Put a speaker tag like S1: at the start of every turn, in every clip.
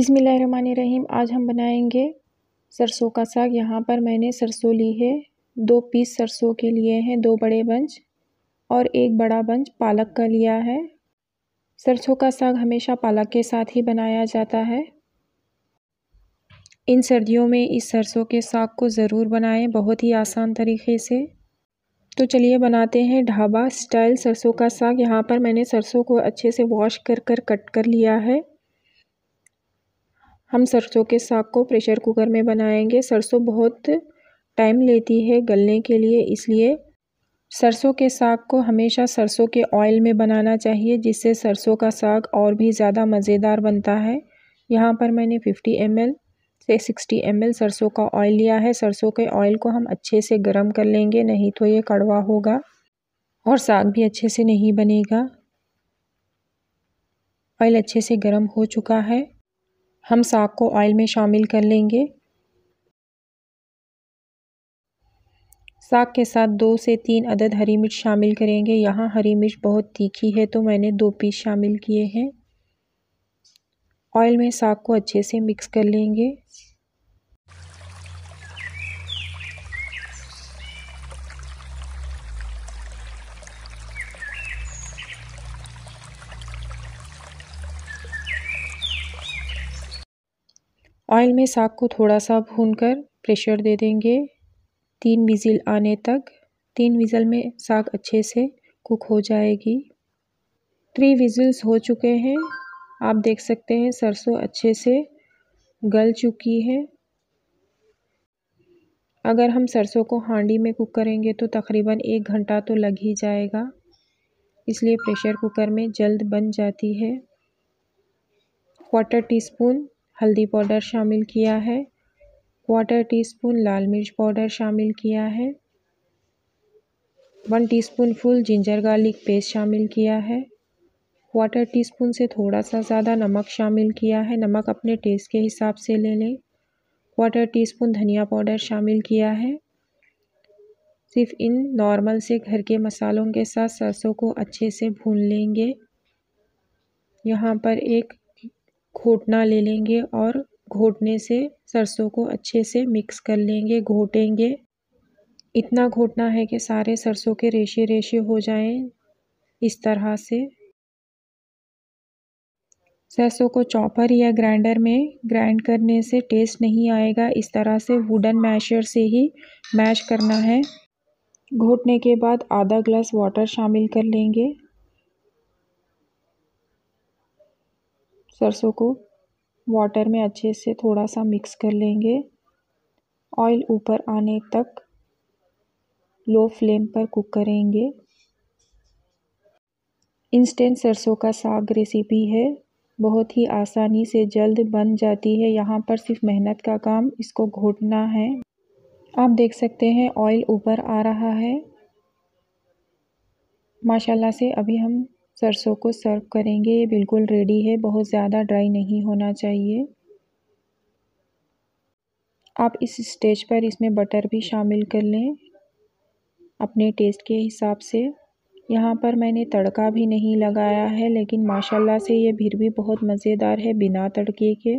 S1: बिसमीम आज हम बनाएंगे सरसों का साग यहाँ पर मैंने सरसों ली है दो पीस सरसों के लिए हैं दो बड़े बंच और एक बड़ा बंच पालक का लिया है सरसों का साग हमेशा पालक के साथ ही बनाया जाता है इन सर्दियों में इस सरसों के साग को ज़रूर बनाएं बहुत ही आसान तरीके से तो चलिए बनाते हैं ढाबा स्टाइल सरसों का साग यहाँ पर मैंने सरसों को अच्छे से वॉश कर कर कट कर लिया है हम सरसों के साग को प्रेशर कुकर में बनाएंगे सरसों बहुत टाइम लेती है गलने के लिए इसलिए सरसों के साग को हमेशा सरसों के ऑयल में बनाना चाहिए जिससे सरसों का साग और भी ज़्यादा मज़ेदार बनता है यहाँ पर मैंने 50 एम से 60 एम सरसों का ऑयल लिया है सरसों के ऑयल को हम अच्छे से गर्म कर लेंगे नहीं तो ये कड़वा होगा और साग भी अच्छे से नहीं बनेगा ऑयल अच्छे से गर्म हो चुका है हम साग को ऑयल में शामिल कर लेंगे साग के साथ दो से तीन अदद हरी मिर्च शामिल करेंगे यहाँ हरी मिर्च बहुत तीखी है तो मैंने दो पीस शामिल किए हैं ऑयल में साग को अच्छे से मिक्स कर लेंगे ऑयल में साग को थोड़ा सा भूनकर प्रेशर दे देंगे तीन विज़िल आने तक तीन विज़ल में साग अच्छे से कुक हो जाएगी थ्री विज़ल्स हो चुके हैं आप देख सकते हैं सरसों अच्छे से गल चुकी है अगर हम सरसों को हांडी में कुक करेंगे तो तकरीबन एक घंटा तो लग ही जाएगा इसलिए प्रेशर कुकर में जल्द बन जाती है क्वार्टर टीस्पून हल्दी पाउडर शामिल किया है क्वार्टर स्पून लाल मिर्च पाउडर शामिल किया है one teaspoon full ginger garlic paste शामिल किया है क्वार्टर स्पून से थोड़ा सा ज़्यादा नमक शामिल किया है नमक अपने टेस्ट के हिसाब से ले लें क्वार्टर स्पून धनिया पाउडर शामिल किया है सिर्फ इन नॉर्मल से घर के मसालों के साथ सरसों को अच्छे से भून लेंगे यहाँ पर एक घोटना ले लेंगे और घोटने से सरसों को अच्छे से मिक्स कर लेंगे घोटेंगे इतना घोटना है कि सारे सरसों के रेशे रेशे हो जाएं इस तरह से सरसों को चॉपर या ग्राइंडर में ग्राइंड करने से टेस्ट नहीं आएगा इस तरह से वुडन मैशर से ही मैश करना है घोटने के बाद आधा ग्लास वाटर शामिल कर लेंगे सरसों को वाटर में अच्छे से थोड़ा सा मिक्स कर लेंगे ऑयल ऊपर आने तक लो फ्लेम पर कुक करेंगे इंस्टेंट सरसों का साग रेसिपी है बहुत ही आसानी से जल्द बन जाती है यहाँ पर सिर्फ मेहनत का काम इसको घोटना है आप देख सकते हैं ऑयल ऊपर आ रहा है माशाल्लाह से अभी हम सरसों को सर्व करेंगे ये बिल्कुल रेडी है बहुत ज़्यादा ड्राई नहीं होना चाहिए आप इस स्टेज पर इसमें बटर भी शामिल कर लें अपने टेस्ट के हिसाब से यहाँ पर मैंने तड़का भी नहीं लगाया है लेकिन माशाल्लाह से ये फिर भी बहुत मज़ेदार है बिना तड़के के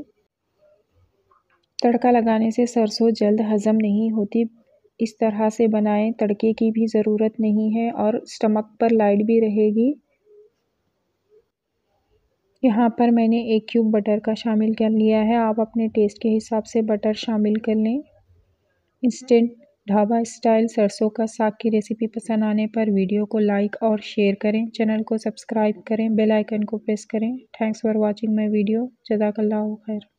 S1: तड़का लगाने से सरसों जल्द हज़म नहीं होती इस तरह से बनाएं तड़के की भी ज़रूरत नहीं है और स्टमक पर लाइट भी रहेगी यहाँ पर मैंने एक क्यूब बटर का शामिल कर लिया है आप अपने टेस्ट के हिसाब से बटर शामिल कर लें इंस्टेंट ढाबा स्टाइल सरसों का साग की रेसिपी पसंद आने पर वीडियो को लाइक और शेयर करें चैनल को सब्सक्राइब करें बेल आइकन को प्रेस करें thanks for watching my video जजाकल्ला खैर